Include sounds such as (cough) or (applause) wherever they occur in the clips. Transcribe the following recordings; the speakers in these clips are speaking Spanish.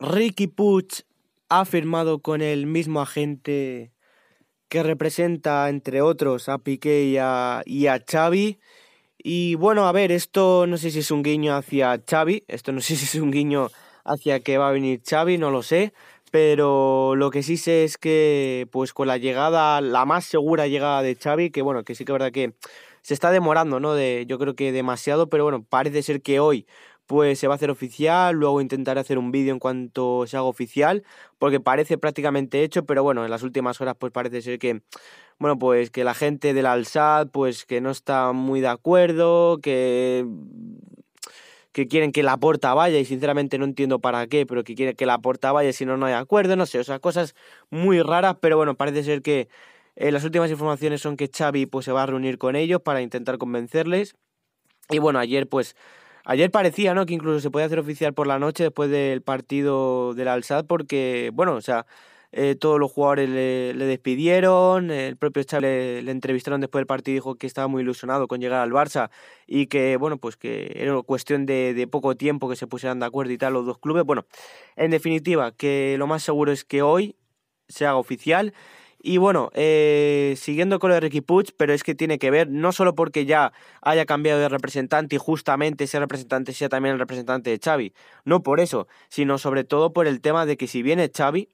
Ricky Puch ha firmado con el mismo agente que representa, entre otros, a Piqué y a, y Xavi. Y bueno, a ver, esto no sé si es un guiño hacia Xavi, esto no (laughs) sé si es un guiño hacia que va a venir Xavi, no lo sé, pero lo que sí sé es que pues con la llegada, la más segura llegada de Xavi, que bueno, que sí que es verdad que se está demorando, ¿no? De, yo creo que demasiado, pero bueno, parece ser que hoy pues se va a hacer oficial, luego intentaré hacer un vídeo en cuanto se haga oficial, porque parece prácticamente hecho, pero bueno, en las últimas horas pues parece ser que, bueno, pues que la gente del Alsat pues que no está muy de acuerdo, que que quieren que la porta vaya y sinceramente no entiendo para qué, pero que quieren que la porta vaya si no no hay acuerdo, no sé, o sea, cosas muy raras, pero bueno, parece ser que eh, las últimas informaciones son que Xavi pues se va a reunir con ellos para intentar convencerles. Y bueno, ayer pues Ayer parecía, ¿no? Que incluso se puede hacer oficial por la noche después del partido del Alzad, porque, bueno, o sea, eh, todos los jugadores le, despidieron, el propio Chávez le, entrevistaron después del partido y dijo que estaba muy ilusionado con llegar al Barça y que, bueno, pues que era cuestión de, de poco tiempo que se pusieran de acuerdo y tal los dos clubes. Bueno, en definitiva, que lo más seguro es que hoy se haga oficial y bueno, eh, siguiendo con lo de Ricky Puch, pero es que tiene que ver, no solo porque ya haya cambiado de representante y justamente ese representante sea también el representante de Xavi, no por eso, sino sobre todo por el tema de que si viene Xavi,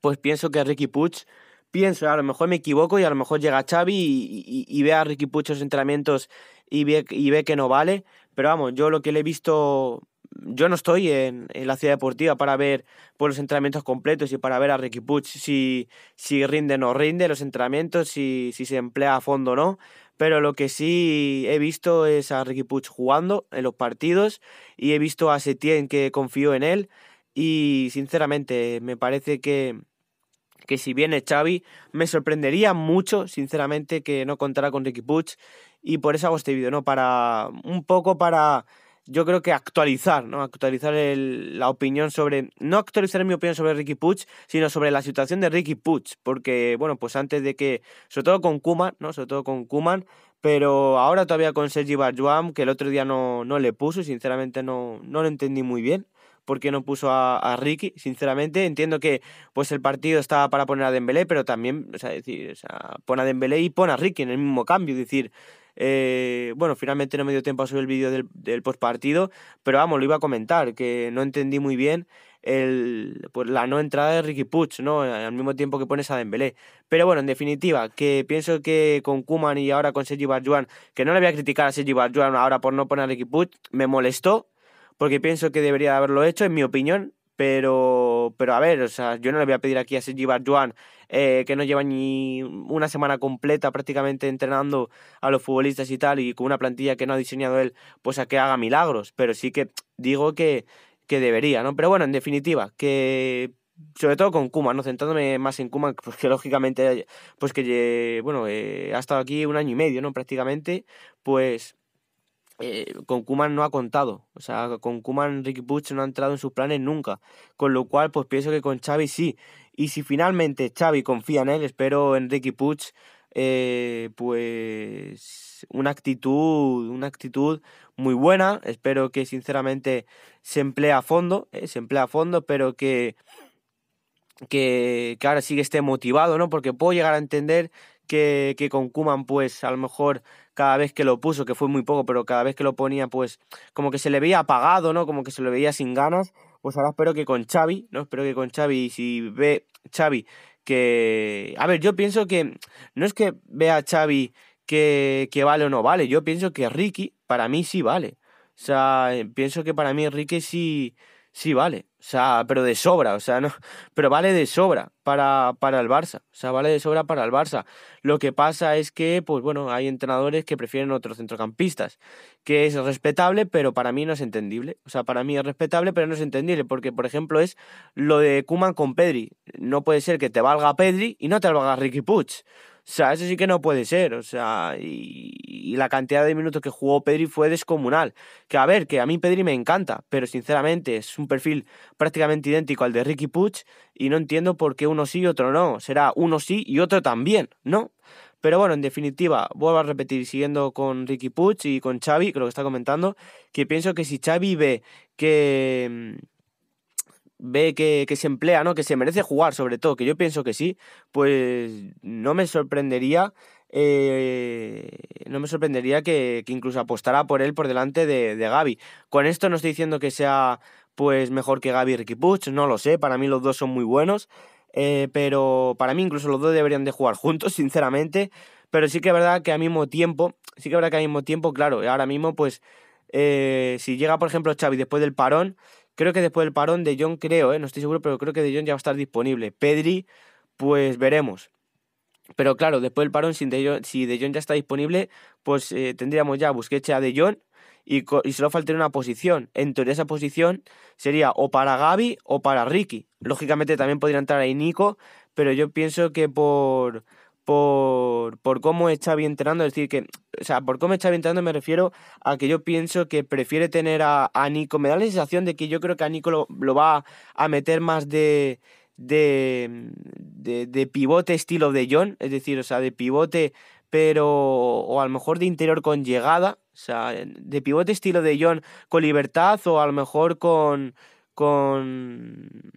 pues pienso que Ricky Puch, pienso, a lo mejor me equivoco y a lo mejor llega Xavi y, ve a Ricky Puch los entrenamientos y y ve que no vale, pero vamos, yo lo que le he visto yo no estoy en, la ciudad deportiva para ver pues, los entrenamientos completos y para ver a Ricky Puch si, si rinde o no rinde los entrenamientos, si, se emplea a fondo o no. Pero lo que sí he visto es a Ricky Puch jugando en los partidos y he visto a Setien que confío en él. Y sinceramente, me parece que, que si viene Xavi, me sorprendería mucho, sinceramente, que no contara con Ricky Puch. Y por eso hago este vídeo, ¿no? Para un poco para yo creo que actualizar, ¿no? Actualizar el, la opinión sobre. No actualizar mi opinión sobre Ricky Puch, sino sobre la situación de Ricky Puch. Porque, bueno, pues antes de que. Sobre todo con Kuman, ¿no? Sobre todo con Kuman. Pero ahora todavía con Sergi Barjuam, que el otro día no, no le puso, sinceramente no, no lo entendí muy bien por qué no puso a, Ricky, sinceramente. Entiendo que pues el partido estaba para poner a Dembélé, pero también, o sea, decir, o sea, pon a Dembélé y pon a Ricky en el mismo cambio, es decir, eh, bueno, finalmente no me dio tiempo a subir el vídeo del, del postpartido, pero vamos, lo iba a comentar, que no entendí muy bien el, pues, la no entrada de Ricky Puch, ¿no? Al mismo tiempo que pones a Dembélé. Pero bueno, en definitiva, que pienso que con Kuman y ahora con Sergi Barjuan, que no le voy a criticar a Sergi Barjuan ahora por no poner a Ricky Puch, me molestó, porque pienso que debería haberlo hecho, en mi opinión, pero, pero a ver, o sea, yo no le voy a pedir aquí a Sergi Barjuan, eh, que no lleva ni una semana completa prácticamente entrenando a los futbolistas y tal, y con una plantilla que no ha diseñado él, pues a que haga milagros. Pero sí que digo que, que debería, ¿no? Pero bueno, en definitiva, que sobre todo con Kuma, ¿no? Centrándome más en Kuma, pues que lógicamente, pues que, eh, bueno, eh, ha estado aquí un año y medio, ¿no? Prácticamente, pues eh, con Kuman no ha contado. O sea, con Kuman Ricky Puch no ha entrado en sus planes nunca. Con lo cual, pues pienso que con Xavi sí. Y si finalmente Xavi confía en él, espero en Ricky Puch, eh, pues una actitud, una actitud muy buena. Espero que sinceramente se emplee a fondo, eh, se emplee a fondo, pero que, que, ahora sí que esté motivado, ¿no? Porque puedo llegar a entender que, que con Kuman, pues a lo mejor cada vez que lo puso, que fue muy poco, pero cada vez que lo ponía, pues como que se le veía apagado, ¿no? Como que se le veía sin ganas. Pues ahora espero que con Xavi, ¿no? Espero que con Xavi, si ve Xavi que... A ver, yo pienso que no es que vea Xavi que, que vale o no vale, yo pienso que Ricky para mí sí vale. O sea, eh, pienso que para mí Ricky sí sí vale, o sea, pero de sobra, o sea, no, (laughs) pero vale de sobra para, para el Barça, o sea, vale de sobra para el Barça. Lo que pasa es que, pues bueno, hay entrenadores que prefieren otros centrocampistas, que es respetable, pero para mí no es entendible. O sea, para mí es respetable, pero no es entendible, porque, por ejemplo, es lo de Kuman con Pedri. No puede ser que te valga Pedri y no te valga Ricky Puig sea, eso sí que no puede ser. O sea, y, la cantidad de minutos que jugó Pedri fue descomunal. Que a ver, que a mí Pedri me encanta, pero sinceramente es un perfil prácticamente idéntico al de Ricky Puch y no entiendo por qué uno sí y otro no. Será uno sí y otro también, ¿no? Pero bueno, en definitiva, vuelvo a repetir, siguiendo con Ricky Puch y con Xavi, creo que está comentando, que pienso que si Xavi ve que mm, ve que, se emplea, ¿no? Que se merece jugar, sobre todo, que yo pienso que sí, pues no me sorprendería. Eh, no me sorprendería que, que, incluso apostara por él por delante de, de Gaby. Con esto no estoy diciendo que sea pues mejor que Gaby y Ricky no lo sé, para mí los dos son muy buenos, eh, pero para mí incluso los dos deberían de jugar (laughs) juntos, sinceramente, pero sí que es verdad que al mismo tiempo, sí que es que al mismo tiempo, claro, ahora mismo pues eh, si llega por ejemplo Xavi después del parón, Creo que después del parón de John, creo, ¿eh? no estoy seguro, pero creo que de John ya va a estar disponible. Pedri, pues veremos. Pero claro, después del parón, si de John si de ya está disponible, pues eh, tendríamos ya Busquets a De John y, y, solo faltaría una posición. En teoría esa posición sería o para Gaby o para Ricky. Lógicamente también podría entrar ahí Nico, pero yo pienso que por, por, por cómo está bien es decir, que, o sea, por cómo está entrenando me refiero a que yo pienso que prefiere tener a, Nico, me da la sensación de que yo creo que a Nico lo, va a meter más de, de, de, pivote estilo de John, es decir, o sea, de pivote, pero, o a lo mejor de interior con llegada, o sea, de pivote estilo de John con libertad o a lo mejor con, con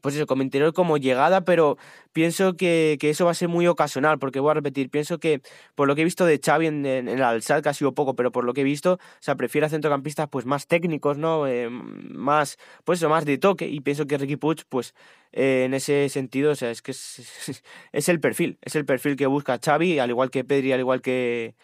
pues eso, como interior, como llegada, pero pienso que, eso va a ser muy ocasional, porque voy a repetir, pienso que por lo que he visto de Xavi en, el Alsat, que ha sido poco, pero por lo que he visto, o sea, prefiere a centrocampistas pues más técnicos, ¿no? Eh, más, pues eso, más de toque, y pienso que Ricky Puig, pues eh, en ese sentido, o sea, es que es, (laughs) es, el perfil, es el perfil que busca Xavi, al igual que Pedri, al igual que,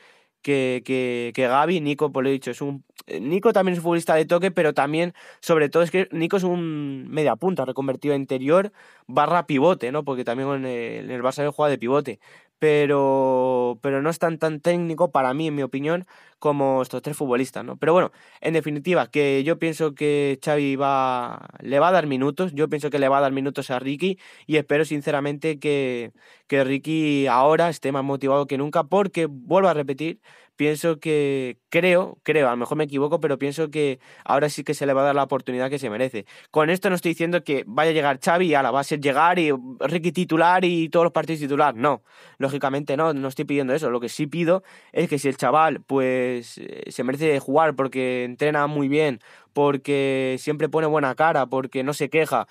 que, que, que Gaby, Nico pues dicho, Es un, eh, Nico también es un futbolista de toque, pero también, sobre todo, es que Nico es un media punta, reconvertido a interior barra pivote, ¿no? Porque también en el, en el juega de pivote. Pero, pero no es tan, tan técnico para mí, en mi opinión, como estos tres futbolistas, ¿no? Pero bueno, en definitiva, que yo pienso que Xavi va, le va a dar minutos, yo pienso que le va a dar minutos a Ricky y espero sinceramente que, que Ricky ahora esté más motivado que nunca porque, vuelvo a repetir, pienso que, creo, creo, a lo mejor me equivoco, pero pienso que ahora sí que se le va a dar la oportunidad que se merece. Con esto no estoy diciendo que vaya a llegar Xavi y ahora va a ser llegar y Ricky titular y todos los partidos titular, no, lógicamente no, no estoy pidiendo eso, lo que sí pido es que si el chaval pues pues, eh, se merece jugar porque entrena muy bien, porque siempre pone buena cara, porque no se queja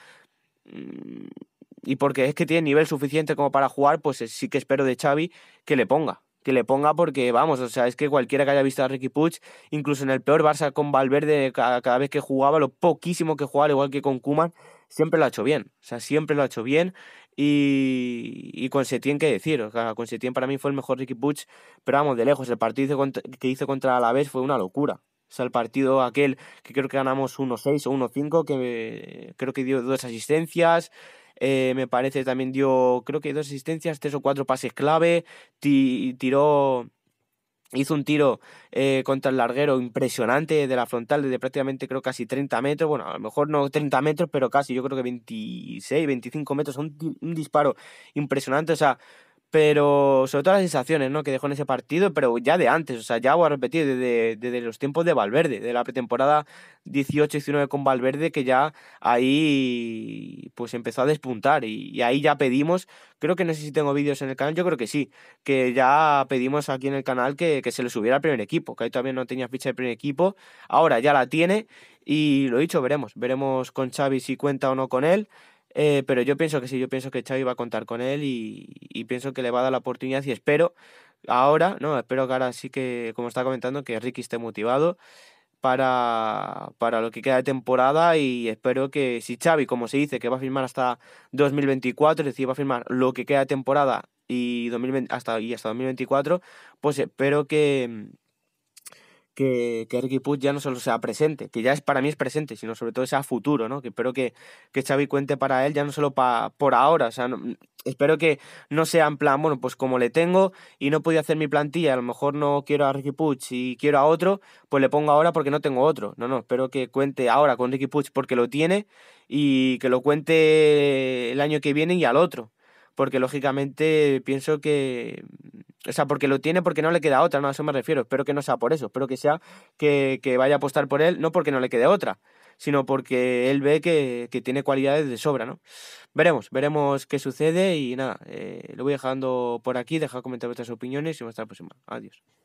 mm, y porque es que tiene nivel suficiente como para jugar, pues eh, sí que espero de Xavi que le ponga que le ponga porque, vamos, o sea, es que cualquiera que haya visto a Ricky Puig, incluso en el peor Barça con Valverde, cada, vez que jugaba, lo poquísimo que jugaba, igual que con Kuman, siempre lo ha hecho bien. O sea, siempre lo ha hecho bien. Y, con Setién, ¿qué decir? O sea, con Setién para mí fue el mejor Ricky Puig, pero vamos, de lejos, el partido que hizo contra Alavés fue una locura. O sea, el partido aquel que creo que ganamos 1-6 o 1-5, que eh, creo que dio dos asistencias, eh, me parece también dio, creo que dos asistencias, tres o cuatro pases clave, tiró... Hizo un tiro eh, contra el larguero impresionante de la frontal, desde prácticamente creo casi 30 metros. Bueno, a lo mejor no 30 metros, pero casi, yo creo que 26, 25 metros. un disparo impresionante. O sea, pero sobre todo las sensaciones ¿no? que dejó en ese partido, pero ya de antes, o sea, ya voy a repetir, desde, los tiempos de Valverde, de la pretemporada 18-19 con Valverde, que ya ahí pues empezó a despuntar y, ahí ya pedimos, creo que no sé si tengo vídeos en el canal, yo creo que sí, que ya pedimos aquí en el canal que, se le subiera al primer equipo, que ahí todavía no tenía ficha de primer equipo, ahora ya la tiene y lo dicho, veremos, veremos con Xavi si cuenta o no con él, eh, pero yo pienso que sí, yo pienso que Xavi va a contar con él y, pienso que le va a dar la oportunidad y espero ahora, no, espero que ahora sí que, como está comentando, que Ricky esté motivado para, lo que queda de temporada y espero que si Xavi, como se dice, que va a firmar hasta 2024, es decir, va a firmar lo que queda de temporada y, hasta, y hasta 2024, pues espero que, que, Ricky ya no solo sea presente, que ya es para mí es presente, sino sobre todo sea futuro, ¿no? Que espero que, que Xavi cuente para él ya no solo para por ahora, o sea, espero que no sea en plan, bueno, pues como le tengo y no podía hacer mi plantilla, a lo mejor no quiero a Ricky y quiero a otro, pues le pongo ahora porque no tengo otro. No, no, espero que cuente ahora con Ricky porque lo tiene y que lo cuente el año que viene y al otro porque lógicamente pienso que... O sea, porque lo tiene porque no le queda otra, no a eso me refiero. Espero que no sea por eso, espero que sea que, vaya a apostar por él, no porque no le quede otra, sino porque él ve que, tiene cualidades de sobra, ¿no? Veremos, veremos qué sucede y nada, eh, lo voy dejando por aquí, dejad comentar vuestras opiniones y hasta la próxima. Adiós.